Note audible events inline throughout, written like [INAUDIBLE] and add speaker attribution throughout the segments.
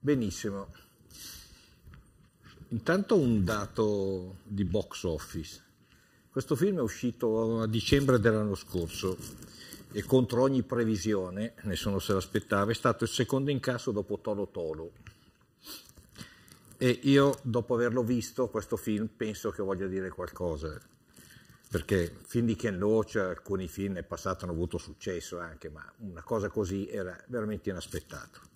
Speaker 1: Benissimo. Intanto un dato di box office. Questo film è uscito a dicembre dell'anno scorso e contro ogni previsione, nessuno se l'aspettava, è stato il secondo incasso dopo Tolo Tolo. E io, dopo averlo visto, questo film, penso che voglia dire qualcosa. Perché fin di Ken Loach, alcuni film nel passato hanno avuto successo anche, ma una cosa così era veramente inaspettata.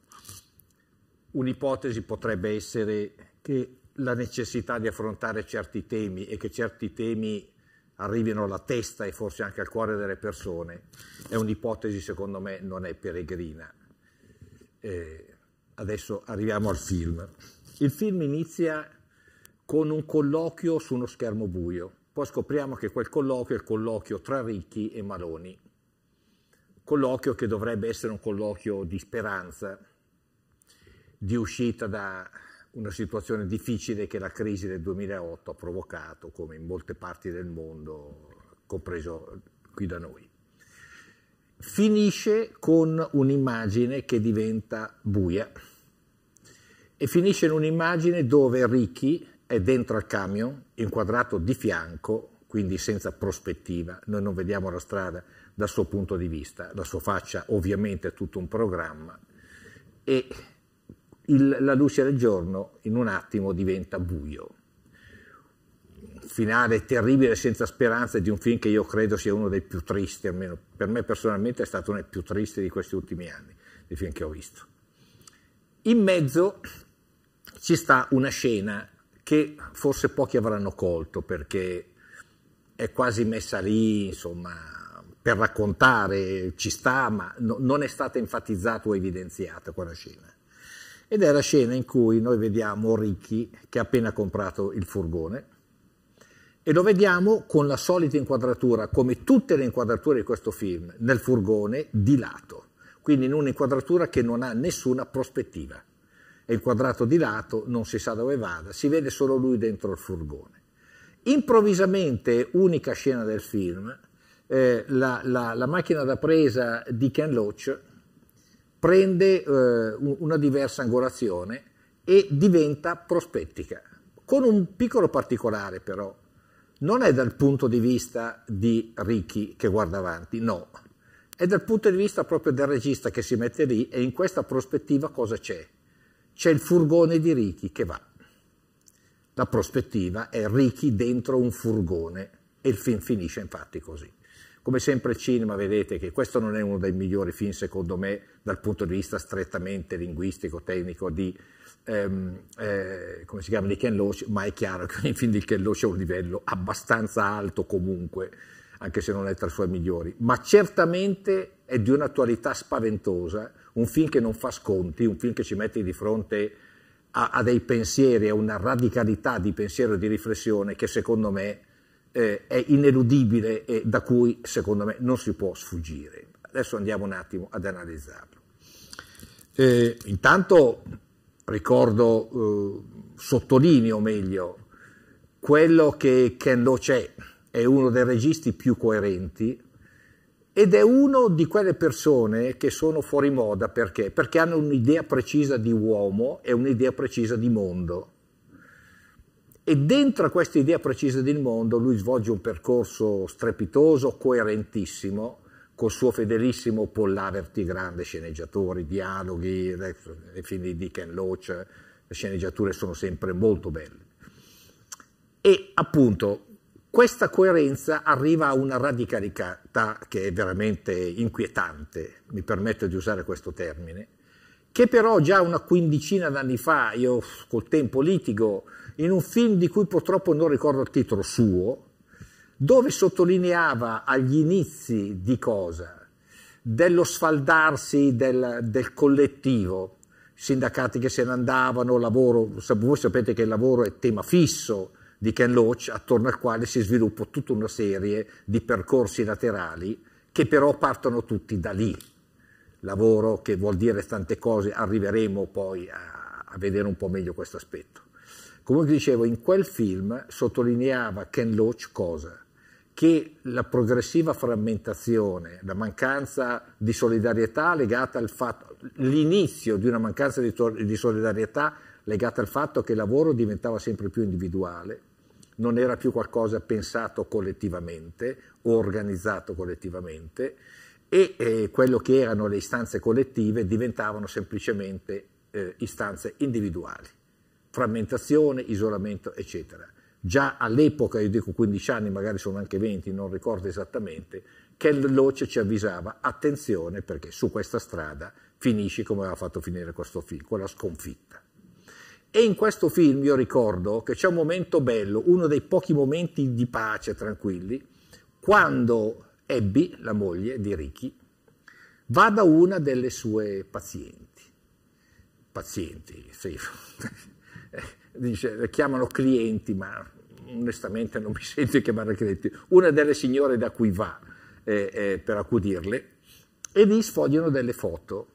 Speaker 1: Un'ipotesi potrebbe essere che la necessità di affrontare certi temi e che certi temi arrivino alla testa e forse anche al cuore delle persone è un'ipotesi secondo me non è peregrina. Eh, adesso arriviamo al film. Il film inizia con un colloquio su uno schermo buio, poi scopriamo che quel colloquio è il colloquio tra Ricchi e Maloni, colloquio che dovrebbe essere un colloquio di speranza di uscita da una situazione difficile che la crisi del 2008 ha provocato, come in molte parti del mondo, compreso qui da noi. Finisce con un'immagine che diventa buia e finisce in un'immagine dove Ricky è dentro al camion, inquadrato di fianco, quindi senza prospettiva, noi non vediamo la strada dal suo punto di vista, la sua faccia ovviamente è tutto un programma e il, la luce del giorno in un attimo diventa buio. Finale terribile, senza speranza, di un film che io credo sia uno dei più tristi, almeno per me personalmente è stato uno dei più tristi di questi ultimi anni, dei film che ho visto. In mezzo ci sta una scena che forse pochi avranno colto perché è quasi messa lì, insomma, per raccontare, ci sta, ma no, non è stata enfatizzata o evidenziata quella scena ed è la scena in cui noi vediamo Ricky che ha appena comprato il furgone e lo vediamo con la solita inquadratura, come tutte le inquadrature di questo film, nel furgone di lato, quindi in un'inquadratura che non ha nessuna prospettiva. È inquadrato di lato, non si sa dove vada, si vede solo lui dentro il furgone. Improvvisamente, unica scena del film, eh, la, la, la macchina da presa di Ken Loach prende eh, una diversa angolazione e diventa prospettica, con un piccolo particolare però, non è dal punto di vista di Ricky che guarda avanti, no, è dal punto di vista proprio del regista che si mette lì e in questa prospettiva cosa c'è? C'è il furgone di Ricky che va. La prospettiva è Ricky dentro un furgone e il film finisce infatti così. Come sempre il cinema, vedete che questo non è uno dei migliori film, secondo me, dal punto di vista strettamente linguistico, tecnico, di, ehm, eh, come si chiama, di Ken Loach, ma è chiaro che ogni film di Ken Loach è un livello abbastanza alto comunque, anche se non è tra i suoi migliori. Ma certamente è di un'attualità spaventosa, un film che non fa sconti, un film che ci mette di fronte a, a dei pensieri, a una radicalità di pensiero e di riflessione che secondo me eh, è ineludibile e da cui secondo me non si può sfuggire. Adesso andiamo un attimo ad analizzarlo. Eh, intanto ricordo, eh, sottolineo meglio, quello che Ken Lo c'è, è uno dei registi più coerenti ed è uno di quelle persone che sono fuori moda perché? Perché hanno un'idea precisa di uomo e un'idea precisa di mondo e dentro a questa idea precisa del mondo lui svolge un percorso strepitoso, coerentissimo, col suo fedelissimo Paul Laverty, grande sceneggiatore, dialoghi, i film di Dick Loach, le sceneggiature sono sempre molto belle. E appunto questa coerenza arriva a una radicalità che è veramente inquietante, mi permetto di usare questo termine, che però già una quindicina d'anni fa, io col tempo litigo, in un film di cui purtroppo non ricordo il titolo suo, dove sottolineava agli inizi di cosa? Dello sfaldarsi del, del collettivo, sindacati che se ne andavano, lavoro, voi sapete che il lavoro è tema fisso di Ken Loach, attorno al quale si sviluppa tutta una serie di percorsi laterali che però partono tutti da lì lavoro che vuol dire tante cose, arriveremo poi a, a vedere un po' meglio questo aspetto. Comunque dicevo, in quel film sottolineava Ken Loach cosa? Che la progressiva frammentazione, la mancanza di solidarietà legata al fatto, l'inizio di una mancanza di, di solidarietà legata al fatto che il lavoro diventava sempre più individuale, non era più qualcosa pensato collettivamente organizzato collettivamente, e eh, quello che erano le istanze collettive diventavano semplicemente eh, istanze individuali, frammentazione, isolamento, eccetera. Già all'epoca, io dico 15 anni, magari sono anche 20, non ricordo esattamente, che Loce ci avvisava attenzione perché su questa strada finisci come aveva fatto finire questo film, con la sconfitta. E in questo film io ricordo che c'è un momento bello, uno dei pochi momenti di pace, tranquilli, quando Abby, la moglie di Ricky, va da una delle sue pazienti. Pazienti, sì. [LAUGHS] Dice, le chiamano clienti, ma onestamente non mi [LAUGHS] sento chiamare clienti. Una delle signore da cui va eh, eh, per accudirle, e lì sfogliano delle foto.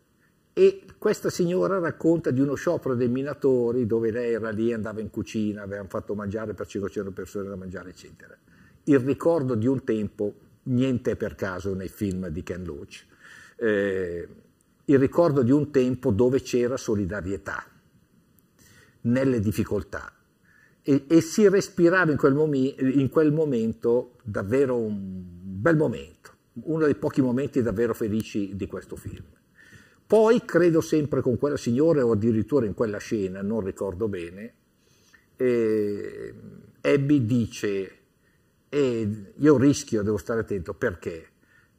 Speaker 1: E questa signora racconta di uno sciopero dei minatori dove lei era lì, andava in cucina, avevano fatto mangiare per 500 persone da mangiare, eccetera. Il ricordo di un tempo niente è per caso nei film di Ken Loach. Eh, il ricordo di un tempo dove c'era solidarietà nelle difficoltà e, e si respirava in quel, momi, in quel momento davvero un bel momento, uno dei pochi momenti davvero felici di questo film. Poi credo sempre con quella signora o addirittura in quella scena, non ricordo bene, eh, Abby dice e io rischio, devo stare attento, perché?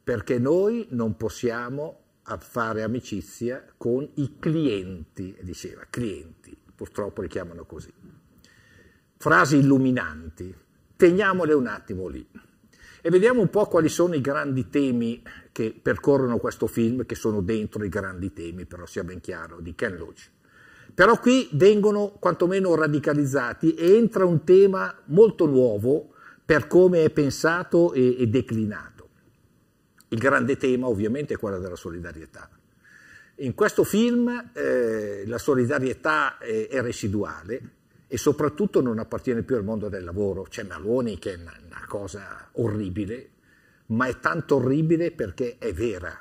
Speaker 1: Perché noi non possiamo fare amicizia con i clienti, diceva, clienti, purtroppo li chiamano così. Frasi illuminanti, teniamole un attimo lì. E vediamo un po' quali sono i grandi temi che percorrono questo film, che sono dentro i grandi temi, però sia ben chiaro, di Ken Loach. Però qui vengono quantomeno radicalizzati e entra un tema molto nuovo per come è pensato e, e declinato. Il grande tema ovviamente è quello della solidarietà. In questo film eh, la solidarietà è, eh, è residuale, e soprattutto non appartiene più al mondo del lavoro. C'è Maloni che è una, una, cosa orribile, ma è tanto orribile perché è vera.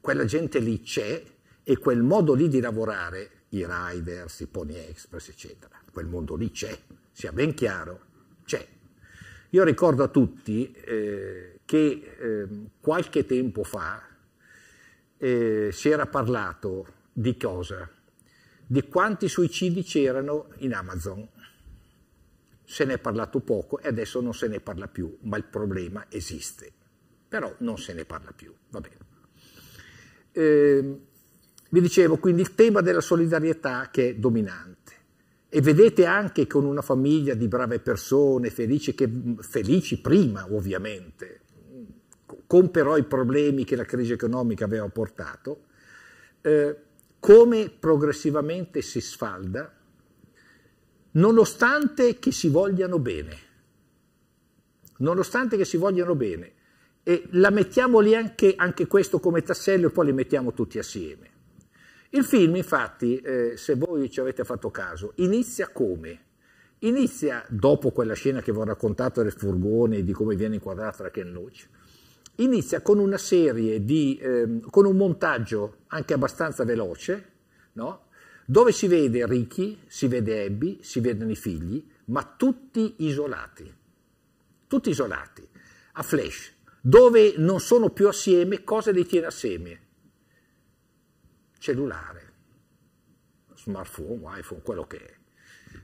Speaker 1: Quella gente lì c'è e quel modo lì di lavorare, i riders, i pony express, eccetera, quel mondo lì c'è, sia ben chiaro. Io ricordo a tutti eh, che eh, qualche tempo fa eh, si era parlato di cosa? Di quanti suicidi c'erano in Amazon. Se ne è parlato poco e adesso non se ne parla più, ma il problema esiste. Però non se ne parla più, va bene. Ehm, vi dicevo quindi il tema della solidarietà che è dominante e vedete anche con una famiglia di brave persone, felici, che, felici prima ovviamente, con però i problemi che la crisi economica aveva portato, eh, come progressivamente si sfalda, nonostante che si vogliano bene, nonostante che si vogliano bene, e la mettiamo lì anche, anche questo come tassello e poi li mettiamo tutti assieme. Il film, infatti, eh, se voi ci avete fatto caso, inizia come? Inizia dopo quella scena che vi ho raccontato del furgone e di come viene inquadrata Ken Loach. Inizia con una serie di, eh, con un montaggio anche abbastanza veloce, no? dove si vede Ricky, si vede Abby, si vedono i figli, ma tutti isolati, tutti isolati, a flash, dove non sono più assieme, cosa li tiene assieme? cellulare, smartphone, iPhone, quello che è.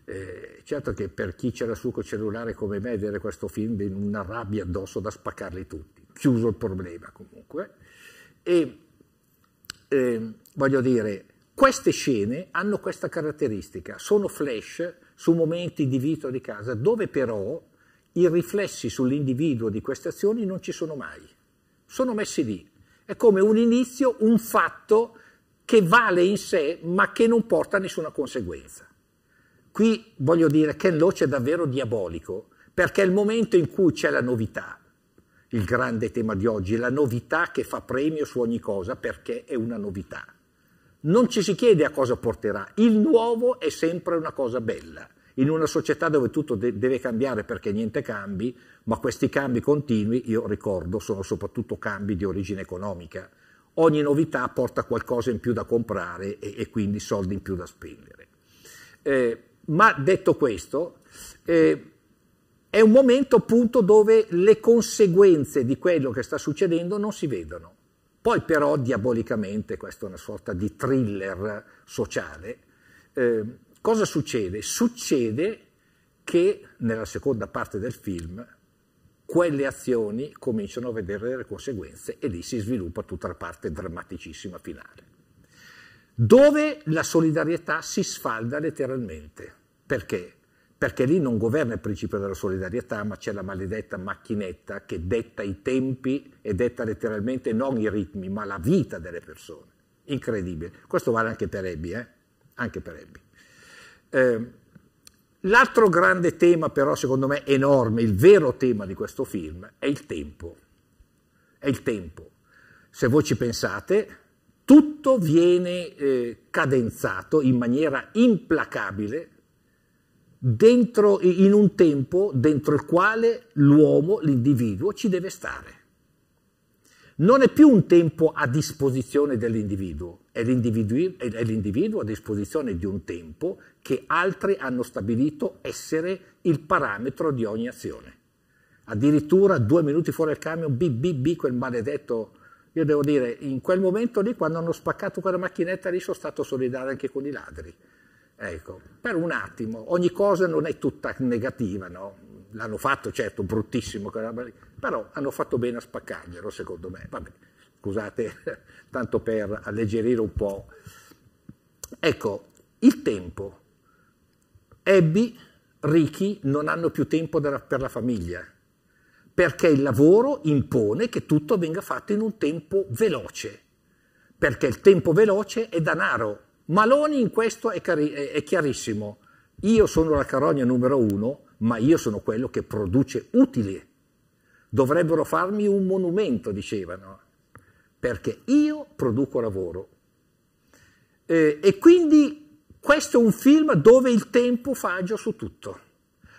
Speaker 1: Eh, certo che per chi c'era su col cellulare come me vedere questo film viene una rabbia addosso da spaccarli tutti, chiuso il problema comunque. E eh, voglio dire, queste scene hanno questa caratteristica, sono flash su momenti di vita o di casa, dove però i riflessi sull'individuo di queste azioni non ci sono mai, sono messi lì. È come un inizio, un fatto che vale in sé ma che non porta nessuna conseguenza. Qui voglio dire che Loach è davvero diabolico perché è il momento in cui c'è la novità, il grande tema di oggi, la novità che fa premio su ogni cosa perché è una novità. Non ci si chiede a cosa porterà, il nuovo è sempre una cosa bella. In una società dove tutto de deve cambiare perché niente cambi, ma questi cambi continui, io ricordo, sono soprattutto cambi di origine economica ogni novità porta qualcosa in più da comprare e, e quindi soldi in più da spendere. Eh, ma detto questo, eh, è un momento appunto dove le conseguenze di quello che sta succedendo non si vedono. Poi però diabolicamente, questa è una sorta di thriller sociale, eh, cosa succede? Succede che nella seconda parte del film quelle azioni cominciano a vedere le conseguenze e lì si sviluppa tutta la parte drammaticissima finale. Dove la solidarietà si sfalda letteralmente. Perché? Perché lì non governa il principio della solidarietà, ma c'è la maledetta macchinetta che detta i tempi e detta letteralmente non i ritmi, ma la vita delle persone. Incredibile. Questo vale anche per Ebbi, eh? anche per Ebbi. Eh, L'altro grande tema però, secondo me, enorme, il vero tema di questo film è il tempo. È il tempo. Se voi ci pensate, tutto viene eh, cadenzato in maniera implacabile dentro, in un tempo dentro il quale l'uomo, l'individuo, ci deve stare non è più un tempo a disposizione dell'individuo, è l'individuo, è l'individuo a disposizione di un tempo che altri hanno stabilito essere il parametro di ogni azione. Addirittura due minuti fuori dal camion, bip bip bip, quel maledetto io devo dire, in quel momento lì, quando hanno spaccato quella macchinetta lì, sono stato solidale anche con i ladri. Ecco, per un attimo, ogni cosa non è tutta negativa, no? l'hanno fatto certo, bruttissimo, però hanno fatto bene a spaccarglielo secondo me. Vabbè, scusate, [LAUGHS] tanto per alleggerire un po'. Ecco, il tempo. Abby, Ricky non hanno più tempo per la famiglia, perché il lavoro impone che tutto venga fatto in un tempo veloce, perché il tempo veloce è danaro. Maloni in questo è, è chiarissimo. Io sono la carogna numero uno, ma io sono quello che produce utili. Dovrebbero farmi un monumento, dicevano, perché io produco lavoro. Eh, e quindi questo è un film dove il tempo fa agio su tutto.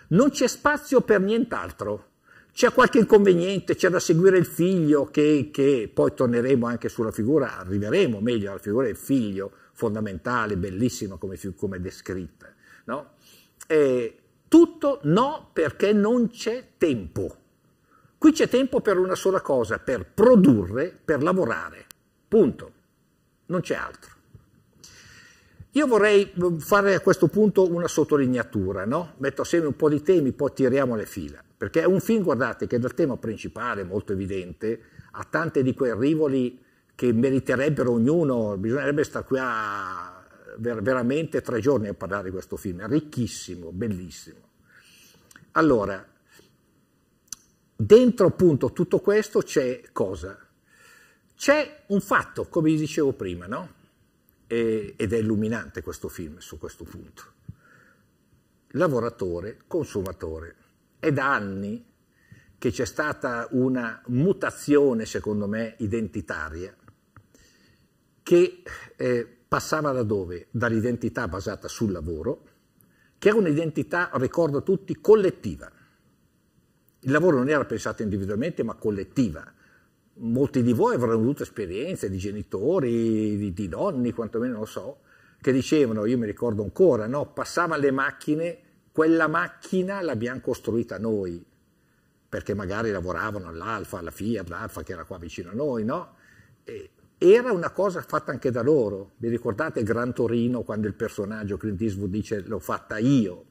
Speaker 1: Non c'è spazio per nient'altro. C'è qualche inconveniente, c'è da seguire il figlio, che, che poi torneremo anche sulla figura, arriveremo meglio alla figura del figlio, fondamentale, bellissima come, come descritta. No? E, eh, tutto no perché non c'è tempo. Qui c'è tempo per una sola cosa, per produrre, per lavorare. Punto. Non c'è altro. Io vorrei mm, fare a questo punto una sottolineatura, no? metto assieme un po' di temi, poi tiriamo le fila, perché è un film, guardate, che dal tema principale, molto evidente, ha tante di quei rivoli che meriterebbero ognuno, bisognerebbe stare qui a ver veramente tre giorni a parlare di questo film, ricchissimo, bellissimo. Allora, dentro appunto tutto questo c'è cosa? C'è un fatto, come vi dicevo prima, no? E, ed è illuminante questo film su questo punto. Lavoratore, consumatore. È da anni che c'è stata una mutazione, secondo me, identitaria, che eh, passava da dove? Dall'identità basata sul lavoro, che è un'identità, ricordo a tutti, collettiva. Il lavoro non era pensato individualmente, ma collettiva. Molti di voi avranno avuto esperienze di genitori, di, di nonni, quantomeno lo so, che dicevano, io mi ricordo ancora, no, passavano le macchine, quella macchina l'abbiamo costruita noi, perché magari lavoravano all'Alfa, alla Fiat, l'Alfa che era qua vicino a noi, no? E era una cosa fatta anche da loro. Vi ricordate Gran Torino quando il personaggio Clint Eastwood dice l'ho fatta io?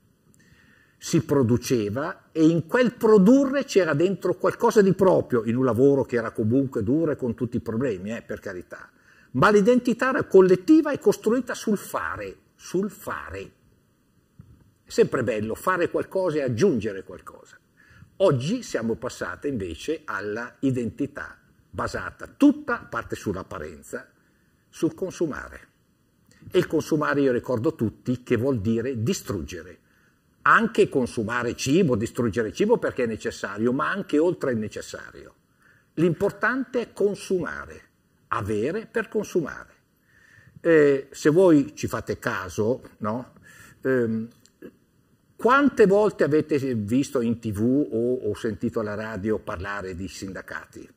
Speaker 1: Si produceva e in quel produrre c'era dentro qualcosa di proprio, in un lavoro che era comunque duro e con tutti i problemi, eh, per carità. Ma l'identità collettiva è costruita sul fare, sul fare. È sempre bello fare qualcosa e aggiungere qualcosa. Oggi siamo passati invece alla identità basata tutta, a parte sull'apparenza, sul consumare. E il consumare, io ricordo tutti, che vuol dire distruggere. Anche consumare cibo, distruggere cibo perché è necessario, ma anche oltre il necessario. L'importante è consumare, avere per consumare. Eh, se voi ci fate caso, no? eh, quante volte avete visto in tv o, o sentito alla radio parlare di sindacati?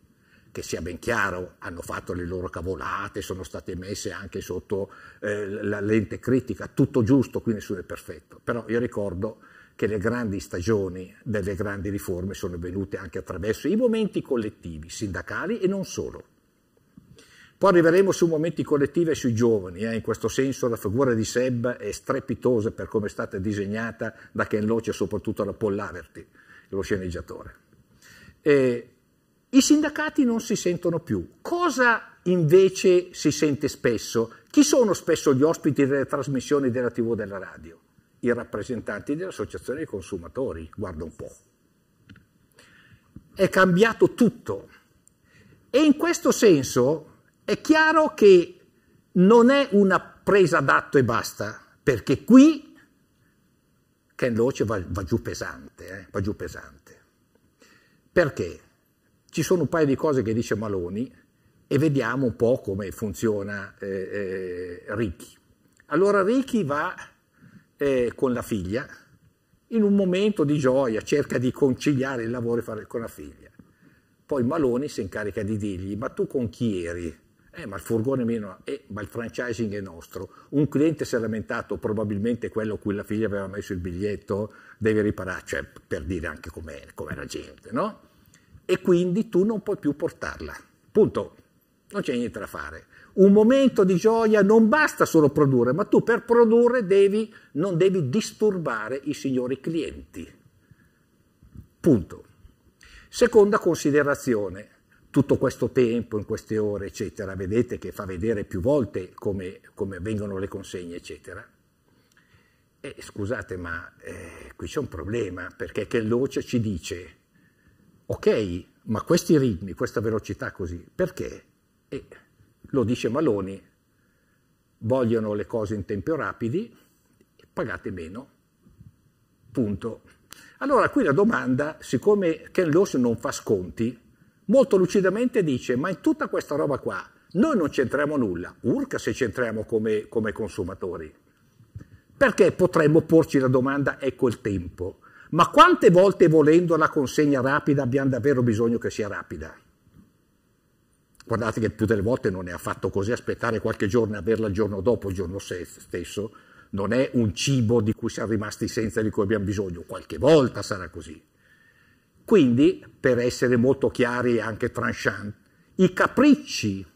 Speaker 1: che sia ben chiaro, hanno fatto le loro cavolate, sono state messe anche sotto eh, la lente critica, tutto giusto, qui nessuno è perfetto. Però io ricordo che le grandi stagioni delle grandi riforme sono venute anche attraverso i momenti collettivi, sindacali e non solo. Poi arriveremo su momenti collettivi e sui giovani, eh. in questo senso la figura di Seb è strepitosa per come è stata disegnata da Ken Loach e soprattutto da Paul Laverty, lo sceneggiatore. E i sindacati non si sentono più. Cosa invece si sente spesso? Chi sono spesso gli ospiti delle trasmissioni della TV e della radio? I rappresentanti dell'associazione dei consumatori, guarda un po'. È cambiato tutto. E in questo senso è chiaro che non è una presa d'atto e basta, perché qui Ken Loach va, va, giù pesante, eh? va giù pesante. Perché? ci sono un paio di cose che dice Maloni e vediamo un po' come funziona eh, eh, Ricchi. Allora Ricchi va eh, con la figlia in un momento di gioia, cerca di conciliare il lavoro e fare con la figlia. Poi Maloni si incarica di dirgli, ma tu con chi eri? Eh, ma il furgone meno, eh, ma il franchising è nostro. Un cliente si è lamentato, probabilmente quello a cui la figlia aveva messo il biglietto, deve riparare, cioè per dire anche com'era, la gente, no? e quindi tu non puoi più portarla. Punto. Non c'è niente da fare. Un momento di gioia non basta solo produrre, ma tu per produrre devi, non devi disturbare i signori clienti. Punto. Seconda considerazione, tutto questo tempo, in queste ore, eccetera, vedete che fa vedere più volte come, come vengono le consegne, eccetera. E eh, scusate, ma eh, qui c'è un problema, perché Kelloce ci dice ok, ma questi ritmi, questa velocità così, perché? E lo dice Maloni, vogliono le cose in tempi rapidi, pagate meno, punto. Allora qui la domanda, siccome Ken Loss non fa sconti, molto lucidamente dice, ma in tutta questa roba qua noi non c'entriamo nulla, urca se c'entriamo come, come consumatori, perché potremmo porci la domanda, ecco il tempo, ma quante volte volendo la consegna rapida abbiamo davvero bisogno che sia rapida? Guardate che più delle volte non è affatto così, aspettare qualche giorno e averla il giorno dopo, il giorno stesso, non è un cibo di cui siamo rimasti senza, di cui abbiamo bisogno, qualche volta sarà così. Quindi, per essere molto chiari e anche tranchant, i capricci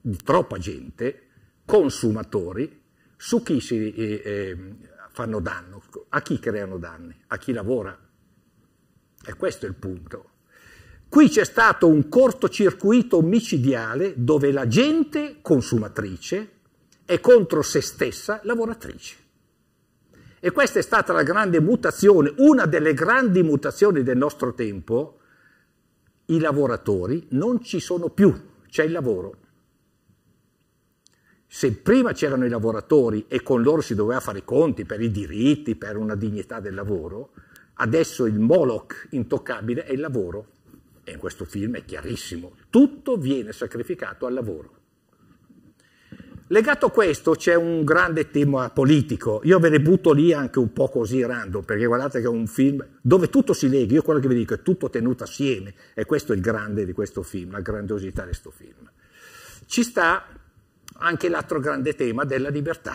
Speaker 1: di troppa gente, consumatori, su chi si eh, eh, fanno danno. A chi creano danni? A chi lavora. E questo è il punto. Qui c'è stato un cortocircuito micidiale dove la gente consumatrice è contro se stessa lavoratrice. E questa è stata la grande mutazione, una delle grandi mutazioni del nostro tempo. I lavoratori non ci sono più, c'è il lavoro se prima c'erano i lavoratori e con loro si doveva fare i conti per i diritti, per una dignità del lavoro, adesso il Moloch intoccabile è il lavoro. E in questo film è chiarissimo, tutto viene sacrificato al lavoro. Legato a questo c'è un grande tema politico, io ve ne butto lì anche un po' così random, perché guardate che è un film dove tutto si lega, io quello che vi dico è tutto tenuto assieme, e questo è il grande di questo film, la grandiosità di questo film. Ci sta anche l'altro grande tema della libertà.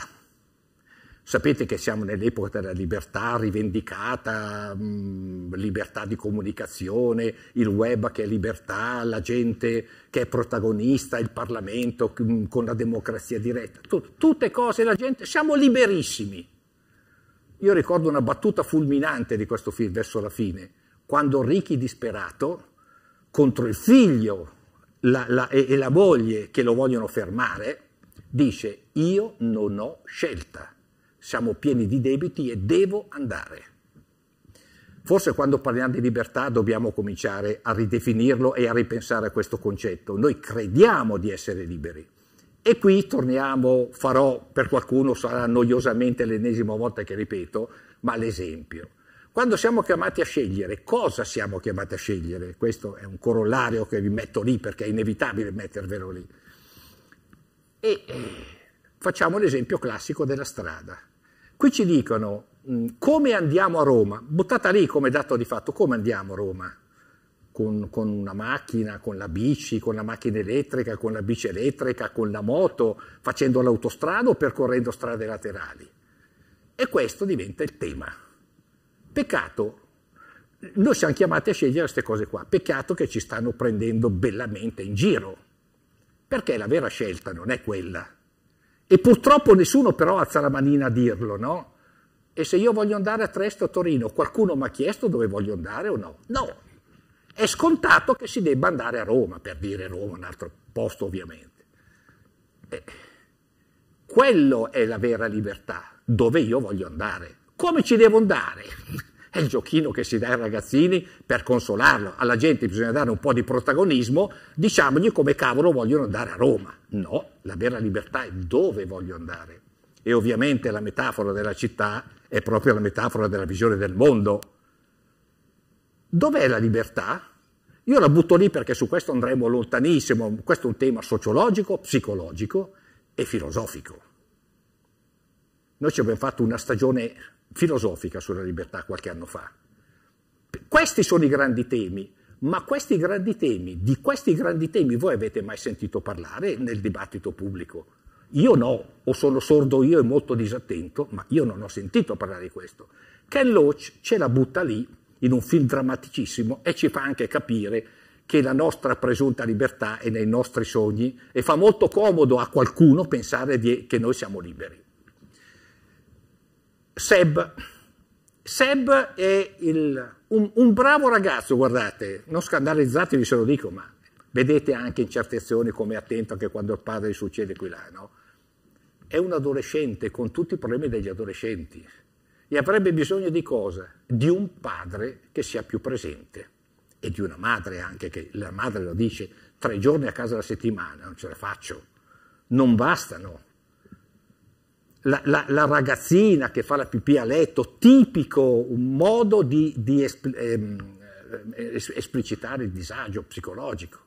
Speaker 1: Sapete che siamo nell'epoca della libertà rivendicata, mm, libertà di comunicazione, il web che è libertà, la gente che è protagonista, il Parlamento mm, con la democrazia diretta, tutte cose, la gente, siamo liberissimi. Io ricordo una battuta fulminante di questo film verso la fine, quando Ricky disperato contro il figlio la, la, e la moglie che lo vogliono fermare dice io non ho scelta, siamo pieni di debiti e devo andare. Forse quando parliamo di libertà dobbiamo cominciare a ridefinirlo e a ripensare a questo concetto. Noi crediamo di essere liberi. E qui torniamo, farò per qualcuno, sarà noiosamente l'ennesima volta che ripeto, ma l'esempio. Quando siamo chiamati a scegliere, cosa siamo chiamati a scegliere? Questo è un corollario che vi metto lì perché è inevitabile mettervelo lì. E eh, facciamo l'esempio classico della strada. Qui ci dicono mm, come andiamo a Roma, buttata lì come dato di fatto, come andiamo a Roma? Con, con, una macchina, con la bici, con la macchina elettrica, con la bici elettrica, con la moto, facendo l'autostrada o percorrendo strade laterali. E questo diventa il tema. Peccato, noi siamo chiamati a scegliere queste cose qua, peccato che ci stanno prendendo bellamente in giro, perché la vera scelta non è quella. E purtroppo nessuno però alza la manina a dirlo, no? E se io voglio andare a Tresto a Torino, qualcuno mi ha chiesto dove voglio andare o no? No, è scontato che si debba andare a Roma, per dire Roma, un altro posto ovviamente. Eh, quello è la vera libertà, dove io voglio andare come ci devo andare? È il giochino che si dà ai ragazzini per consolarlo. Alla gente bisogna dare un po' di protagonismo, diciamogli come cavolo vogliono andare a Roma. No, la vera libertà è dove voglio andare. E ovviamente la metafora della città è proprio la metafora della visione del mondo. Dov'è la libertà? Io la butto lì perché su questo andremo lontanissimo, questo è un tema sociologico, psicologico e filosofico. Noi ci abbiamo fatto una stagione filosofica sulla libertà qualche anno fa. Questi sono i grandi temi, ma questi grandi temi, di questi grandi temi voi avete mai sentito parlare nel dibattito pubblico? Io no, o sono sordo io e molto disattento, ma io non ho sentito parlare di questo. Ken Loach ce la butta lì in un film drammaticissimo e ci fa anche capire che la nostra presunta libertà è nei nostri sogni e fa molto comodo a qualcuno pensare di, che noi siamo liberi. Seb. Seb è il, un, un, bravo ragazzo, guardate, non scandalizzatevi se lo dico, ma vedete anche in certe azioni come è attento anche quando il padre succede qui là, no? È un adolescente con tutti i problemi degli adolescenti e avrebbe bisogno di cosa? Di un padre che sia più presente e di una madre anche, che la madre lo dice, tre giorni a casa alla settimana, non ce la faccio, non bastano la, la, la, ragazzina che fa la pipì a letto, tipico un modo di, di espl- ehm, eh, esplicitare il disagio psicologico,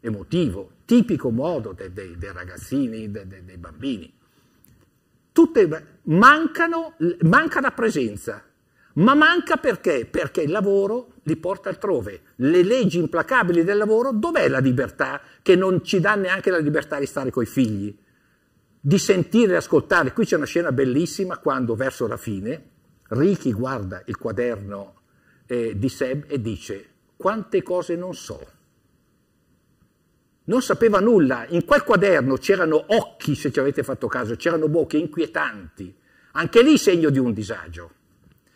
Speaker 1: emotivo, tipico modo dei, dei, dei ragazzini, dei, dei, bambini. Tutte mancano, manca la presenza, ma manca perché? Perché il lavoro li porta altrove. Le leggi implacabili del lavoro, dov'è la libertà che non ci dà neanche la libertà di stare coi figli? di sentire e ascoltare. Qui c'è una scena bellissima quando verso la fine Ricky guarda il quaderno eh, di Seb e dice quante cose non so. Non sapeva nulla, in quel quaderno c'erano occhi, se ci avete fatto caso, c'erano bocche inquietanti, anche lì segno di un disagio.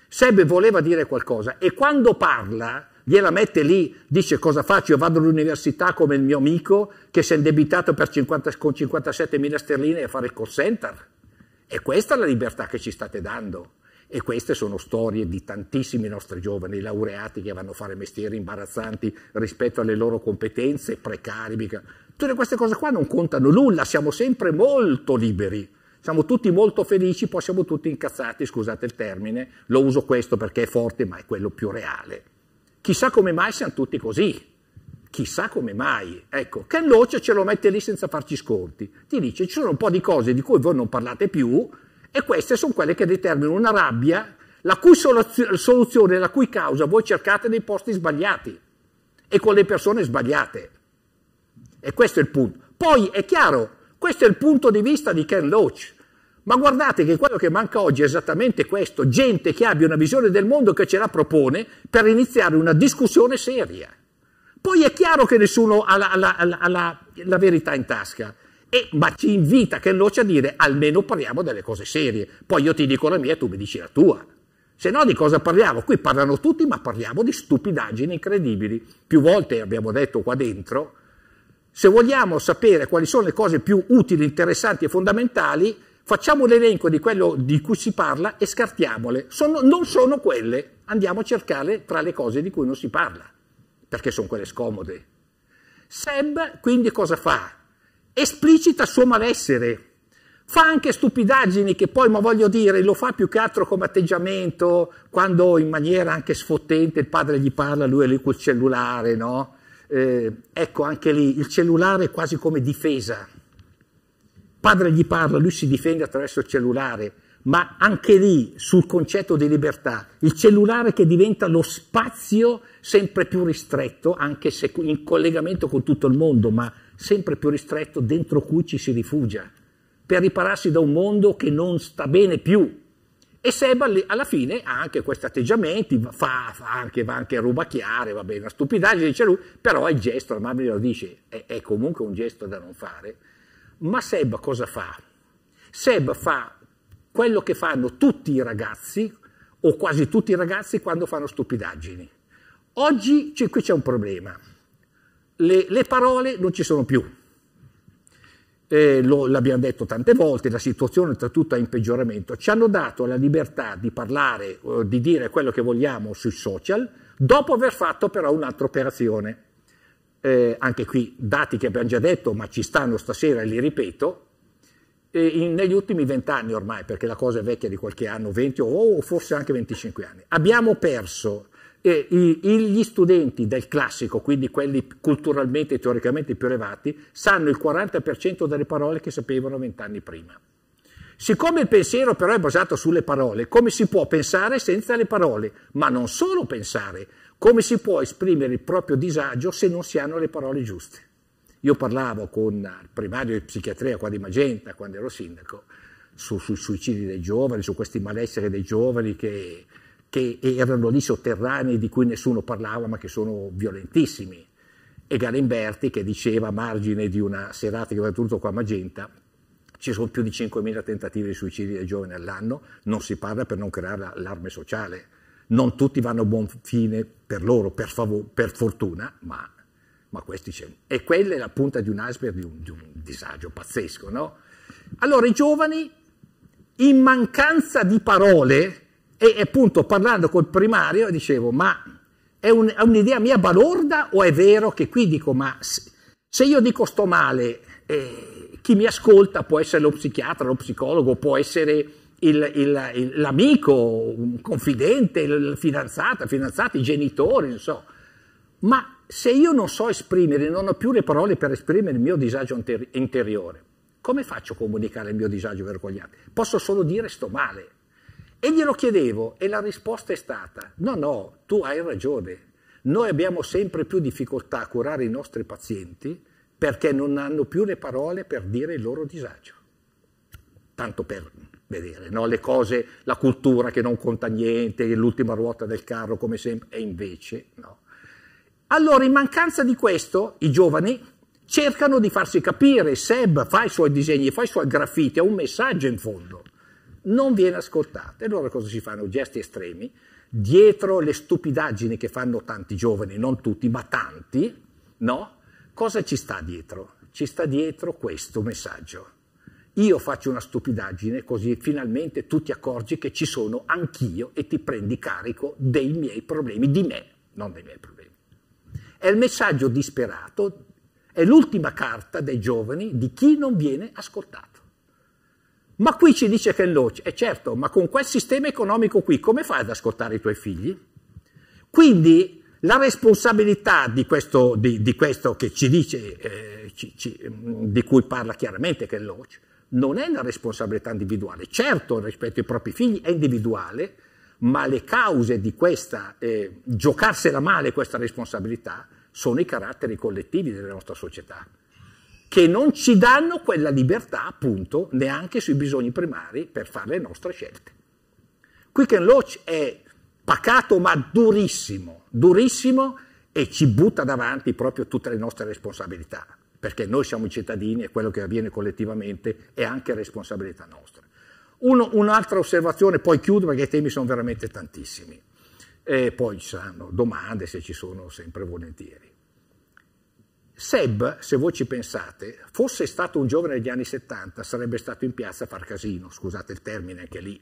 Speaker 1: Seb voleva dire qualcosa e quando parla gliela mette lì, dice cosa faccio, io vado all'università come il mio amico che si è indebitato 50, con 57 mila sterline a fare il call center. E questa è la libertà che ci state dando. E queste sono storie di tantissimi nostri giovani laureati che vanno a fare mestieri imbarazzanti rispetto alle loro competenze, precari. Tutte queste cose qua non contano nulla, siamo sempre molto liberi. Siamo tutti molto felici, poi siamo tutti incazzati, scusate il termine, lo uso questo perché è forte, ma è quello più reale. Chissà come mai siamo tutti così. Chissà come mai. Ecco, Ken Loach ce lo mette lì senza farci sconti. Ti dice ci sono un po' di cose di cui voi non parlate più e queste sono quelle che determinano una rabbia la cui soluzione, la cui causa voi cercate nei posti sbagliati e con le persone sbagliate. E questo è il punto. Poi è chiaro, questo è il punto di vista di Ken Loach. Ma guardate che quello che manca oggi è esattamente questo, gente che abbia una visione del mondo che ce la propone per iniziare una discussione seria. Poi è chiaro che nessuno ha la, la, la, la verità in tasca, e, ma ci invita che Loce a dire almeno parliamo delle cose serie, poi io ti dico la mia e tu mi dici la tua. Se no di cosa parliamo? Qui parlano tutti, ma parliamo di stupidaggini incredibili. Più volte abbiamo detto qua dentro, se vogliamo sapere quali sono le cose più utili, interessanti e fondamentali, facciamo l'elenco di quello di cui si parla e scartiamole. Sono, non sono quelle, andiamo a cercare tra le cose di cui non si parla, perché sono quelle scomode. Seb quindi cosa fa? Esplicita il suo malessere. Fa anche stupidaggini che poi, ma voglio dire, lo fa più che altro come atteggiamento, quando in maniera anche sfottente il padre gli parla, lui è lì col cellulare, no? Eh, ecco, anche lì il cellulare è quasi come difesa padre gli parla, lui si difende attraverso il cellulare, ma anche lì sul concetto di libertà, il cellulare che diventa lo spazio sempre più ristretto, anche se in collegamento con tutto il mondo, ma sempre più ristretto dentro cui ci si rifugia, per ripararsi da un mondo che non sta bene più. E Seba alla fine ha anche questi atteggiamenti, fa, fa anche, va anche a rubacchiare, va bene, una stupidaggine, dice lui, però è il gesto, la mamma glielo dice, è, è comunque un gesto da non fare ma Seb cosa fa? Seb fa quello che fanno tutti i ragazzi, o quasi tutti i ragazzi, quando fanno stupidaggini. Oggi qui c'è un problema. Le, le, parole non ci sono più. Eh, l'abbiamo detto tante volte, la situazione oltretutto è in peggioramento. Ci hanno dato la libertà di parlare, eh, di dire quello che vogliamo sui social, dopo aver fatto però un'altra operazione eh, anche qui dati che abbiamo già detto, ma ci stanno stasera e li ripeto, e in, negli ultimi vent'anni ormai, perché la cosa è vecchia di qualche anno, 20 o oh, forse anche 25 anni, abbiamo perso eh, i, gli studenti del classico, quindi quelli culturalmente e teoricamente più elevati, sanno il 40% delle parole che sapevano vent'anni prima. Siccome il pensiero però è basato sulle parole, come si può pensare senza le parole? Ma non solo pensare, come si può esprimere il proprio disagio se non si hanno le parole giuste? Io parlavo con il primario di psichiatria qua di Magenta, quando ero sindaco, su, sui suicidi dei giovani, su questi malessere dei giovani che, che erano lì sotterranei di cui nessuno parlava ma che sono violentissimi. E Galimberti che diceva a margine di una serata che aveva tenuto qua a Magenta ci sono più di 5.000 tentativi di suicidi dei giovani all'anno, non si parla per non creare l'allarme sociale non tutti vanno a buon fine per loro, per, per fortuna, ma, ma, questi c'è. E quella è la punta di un iceberg di un, di un disagio pazzesco, no? Allora i giovani, in mancanza di parole, e appunto parlando col primario, dicevo, ma è, un'idea mia balorda o è vero che qui dico, ma se, se io dico sto male, eh, chi mi ascolta può essere lo psichiatra, lo psicologo, può essere l'amico, un confidente, il fidanzato, fidanzati, i genitori, non so. Ma se io non so esprimere, non ho più le parole per esprimere il mio disagio interiore, come faccio a comunicare il mio disagio vero gli altri? Posso solo dire sto male. E glielo chiedevo e la risposta è stata, no, no, tu hai ragione. Noi abbiamo sempre più difficoltà a curare i nostri pazienti perché non hanno più le parole per dire il loro disagio. Tanto per vedere, no? le cose, la cultura che non conta niente, l'ultima ruota del carro come sempre, e invece no. Allora, in mancanza di questo, i giovani cercano di farsi capire, Seb fa i suoi disegni, fa i suoi graffiti, ha un messaggio in fondo, non viene ascoltato. E allora cosa si fanno? Gesti estremi, dietro le stupidaggini che fanno tanti giovani, non tutti, ma tanti, no? Cosa ci sta dietro? Ci sta dietro questo messaggio io faccio una stupidaggine così finalmente tu ti accorgi che ci sono anch'io e ti prendi carico dei miei problemi, di me, non dei miei problemi. È il messaggio disperato, è l'ultima carta dei giovani di chi non viene ascoltato. Ma qui ci dice Ken Loach, è eh, certo, ma con quel sistema economico qui come fai ad ascoltare i tuoi figli? Quindi la responsabilità di questo, di, di questo che ci dice, eh, ci, ci, mm, di cui parla chiaramente Ken Loach, non è una responsabilità individuale. Certo, rispetto ai propri figli è individuale, ma le cause di questa, eh, giocarsela male questa responsabilità, sono i caratteri collettivi della nostra società, che non ci danno quella libertà, appunto, neanche sui bisogni primari per fare le nostre scelte. Quick and Loach è pacato ma durissimo, durissimo e ci butta davanti proprio tutte le nostre responsabilità perché noi siamo i cittadini e quello che avviene collettivamente è anche responsabilità nostra. Uno, un'altra osservazione, poi chiudo perché i temi sono veramente tantissimi. E poi ci saranno domande se ci sono sempre volentieri. Seb, se voi ci pensate, fosse stato un giovane degli anni 70 sarebbe stato in piazza a far casino, scusate il termine anche lì,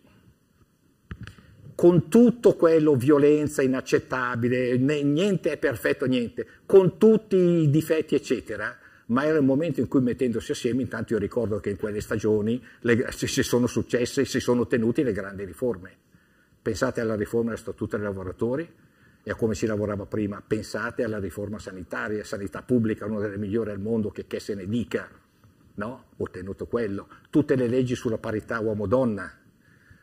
Speaker 1: con tutto quello violenza inaccettabile, niente è perfetto, niente, con tutti i difetti eccetera, ma era il momento in cui mettendosi assieme, intanto io ricordo che in quelle stagioni le, si sono successe, e si sono ottenute le grandi riforme. Pensate alla riforma della statuta dei lavoratori e a come si lavorava prima, pensate alla riforma sanitaria, sanità pubblica, una delle migliori al mondo, che, che se ne dica, no? ottenuto quello, tutte le leggi sulla parità uomo-donna,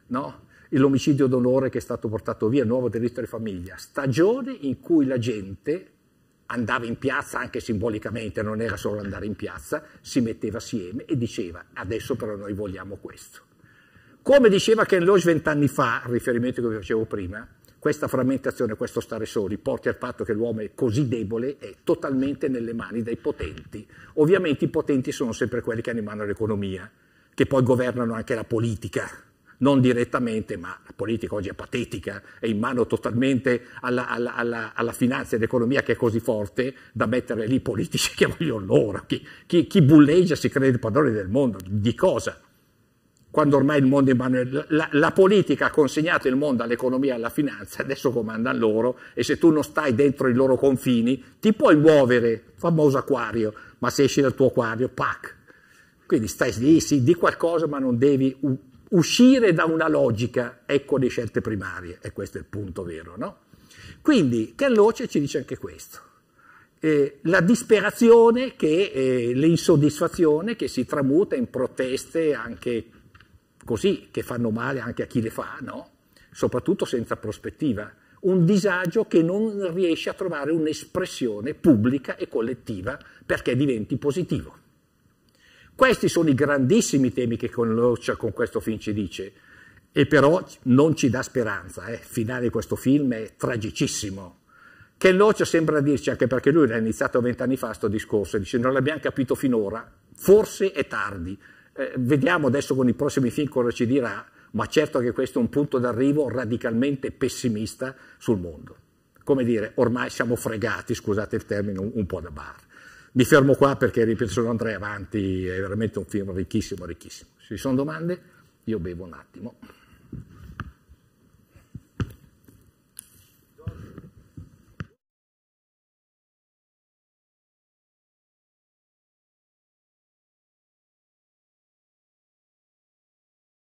Speaker 1: no? l'omicidio d'onore che è stato portato via, il nuovo diritto di famiglia, stagione in cui la gente andava in piazza anche simbolicamente, non era solo andare in piazza, si metteva assieme e diceva adesso però noi vogliamo questo. Come diceva Ken Loach vent'anni fa, riferimento che vi facevo prima, questa frammentazione, questo stare soli, porta al fatto che l'uomo è così debole, è totalmente nelle mani dei potenti. Ovviamente i potenti sono sempre quelli che hanno in mano l'economia, che poi governano anche la politica, non direttamente, ma la politica oggi è patetica, è in mano totalmente alla, alla, alla, alla finanza ed economia che è così forte da mettere lì politici [LAUGHS] che vogliono loro, chi, chi, chi bulleggia si crede padrone del mondo, di cosa? Quando ormai il mondo è in mano, la, la politica ha consegnato il mondo all'economia e alla finanza, adesso comandano loro e se tu non stai dentro i loro confini ti puoi muovere, famoso acquario, ma se esci dal tuo acquario, pac, quindi stai lì, sì, di qualcosa, ma non devi uscire da una logica, ecco le scelte primarie, e questo è il punto vero, no? Quindi Calloce ci dice anche questo, eh, la disperazione, che, eh, l'insoddisfazione che si tramuta in proteste anche così, che fanno male anche a chi le fa, no? Soprattutto senza prospettiva, un disagio che non riesce a trovare un'espressione pubblica e collettiva perché diventi positivo. Questi sono i grandissimi temi che Conloccia con questo film ci dice e però non ci dà speranza. Eh. Il finale di questo film è tragicissimo. Che Loccia sembra dirci, anche perché lui l'ha iniziato vent'anni fa questo discorso, dice non l'abbiamo capito finora, forse è tardi. Eh, vediamo adesso con i prossimi film cosa ci dirà, ma certo che questo è un punto d'arrivo radicalmente pessimista sul mondo. Come dire, ormai siamo fregati, scusate il termine, un, un po' da bar. Mi fermo qua perché, ripeto, non andrei avanti, è veramente un film ricchissimo, ricchissimo. Se ci sono domande, io bevo un attimo.